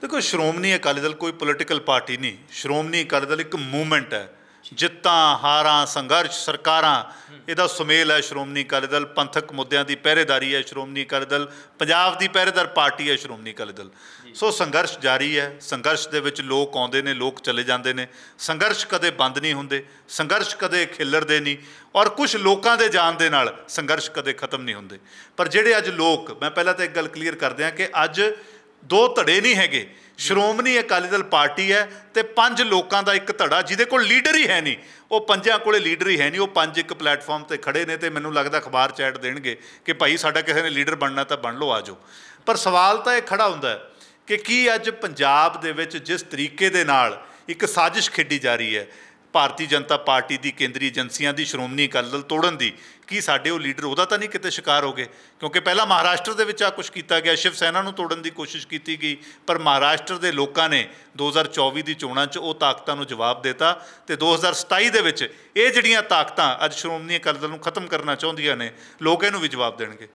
ਦੇਖੋ ਸ਼੍ਰੋਮਣੀ ਅਕਾਲੀ ਦਲ ਕੋਈ political party ਨਹੀਂ ਸ਼੍ਰੋਮਣੀ ਅਕਾਲੀ ਦਲ ਇੱਕ ਮੂਵਮੈਂਟ ਹੈ ਜਿੱਤਾਂ ਹਾਰਾਂ ਸੰਘਰਸ਼ ਸਰਕਾਰਾਂ ਇਹਦਾ ਸੁਮੇਲ ਹੈ ਸ਼੍ਰੋਮਣੀ ਅਕਾਲੀ ਦਲ ਪੰਥਕ ਮੁੱਦਿਆਂ ਦੀ ਪਹਿਰੇਦਾਰੀ ਹੈ ਸ਼੍ਰੋਮਣੀ ਅਕਾਲੀ ਦਲ ਪੰਜਾਬ ਦੀ ਪਹਿਰੇਦਾਰ ਪਾਰਟੀ ਹੈ ਸ਼੍ਰੋਮਣੀ ਅਕਾਲੀ ਦਲ ਸੋ ਸੰਘਰਸ਼ ਜਾਰੀ ਹੈ ਸੰਘਰਸ਼ ਦੇ ਵਿੱਚ ਲੋਕ ਆਉਂਦੇ ਨੇ ਲੋਕ ਚਲੇ ਜਾਂਦੇ ਨੇ ਸੰਘਰਸ਼ ਕਦੇ ਬੰਦ ਨਹੀਂ ਹੁੰਦੇ ਸੰਘਰਸ਼ ਕਦੇ ਖਿੱਲਰਦੇ ਨਹੀਂ ਔਰ ਕੁਝ ਲੋਕਾਂ ਦੇ ਜਾਣ ਦੇ ਨਾਲ ਸੰਘਰਸ਼ ਕਦੇ ਖਤਮ ਨਹੀਂ ਹੁੰਦੇ ਪਰ ਜਿਹੜੇ ਅੱਜ ਲੋਕ ਮੈਂ ਪਹਿਲਾਂ ਤਾਂ ਇੱਕ ਗੱਲ ਕਲੀਅਰ ਕਰ ਦਿਆਂ ਕਿ ਅੱਜ ਦੋ ਧੜੇ ਨਹੀਂ ਹੈਗੇ ਸ਼੍ਰੋਮਣੀ ਅਕਾਲੀ ਦਲ ਪਾਰਟੀ ਹੈ ਤੇ ਪੰਜ ਲੋਕਾਂ ਦਾ ਇੱਕ ਧੜਾ ਜਿਹਦੇ ਕੋਲ ਲੀਡਰ ਹੀ ਹੈ ਨਹੀਂ ਉਹ ਪੰਜਾਂ ਕੋਲੇ ਲੀਡਰ ਹੀ ਹੈ ਨਹੀਂ ਉਹ ਪੰਜ ਇੱਕ ਪਲੇਟਫਾਰਮ ਤੇ ਖੜੇ ਨੇ ਤੇ ਮੈਨੂੰ ਲੱਗਦਾ ਅਖਬਾਰ ਚੈਟ ਦੇਣਗੇ ਕਿ ਭਾਈ ਸਾਡਾ ਕਿਸੇ ਨੇ ਲੀਡਰ ਬਣਨਾ ਤਾਂ ਬਣ ਲਓ ਆਜੋ ਪਰ ਸਵਾਲ ਤਾਂ ਇਹ ਖੜਾ ਹੁੰਦਾ ਹੈ ਕਿ ਕੀ ਅੱਜ ਪੰਜਾਬ ਦੇ ਵਿੱਚ ਜਿਸ ਤਰੀਕੇ ਦੇ ਨਾਲ ਇੱਕ ਸਾਜ਼ਿਸ਼ ਖੇਡੀ ਜਾ ਰਹੀ ਹੈ ਭਾਰਤੀ ਜਨਤਾ ਪਾਰਟੀ ਦੀ ਕੇਂਦਰੀ ਏਜੰਸੀਆਂ ਦੀ ਸ਼੍ਰੋਮਣੀ ਅਕਾਲੀ ਤੋੜਨ ਦੀ ਕੀ ਸਾਡੇ ਉਹ ਲੀਡਰ ਉਹਦਾ ਤਾਂ ਨਹੀਂ ਕਿਤੇ ਸ਼ਿਕਾਰ ਹੋ ਗਏ ਕਿਉਂਕਿ ਪਹਿਲਾਂ ਮਹਾਰਾਸ਼ਟਰ ਦੇ ਵਿੱਚ ਆ ਕੁਝ ਕੀਤਾ ਗਿਆ ਸ਼ਿਵ ਸੈਨਾ ਨੂੰ ਤੋੜਨ ਦੀ ਕੋਸ਼ਿਸ਼ ਕੀਤੀ ਗਈ ਪਰ ਮਹਾਰਾਸ਼ਟਰ ਦੇ ਲੋਕਾਂ ਨੇ 2024 ਦੀ ਚੋਣਾਂ 'ਚ ਉਹ ਤਾਕਤਾਂ ਨੂੰ ਜਵਾਬ ਦਿੱਤਾ ਤੇ 2027 ਦੇ ਵਿੱਚ ਇਹ ਜਿਹੜੀਆਂ ਤਾਕਤਾਂ ਅੱਜ ਸ਼੍ਰੋਮਣੀ ਅਕਾਲੀ ਨੂੰ ਖਤਮ ਕਰਨਾ ਚਾਹੁੰਦੀਆਂ ਨੇ ਲੋਕ ਇਹਨੂੰ ਵੀ ਜਵਾਬ ਦੇਣਗੇ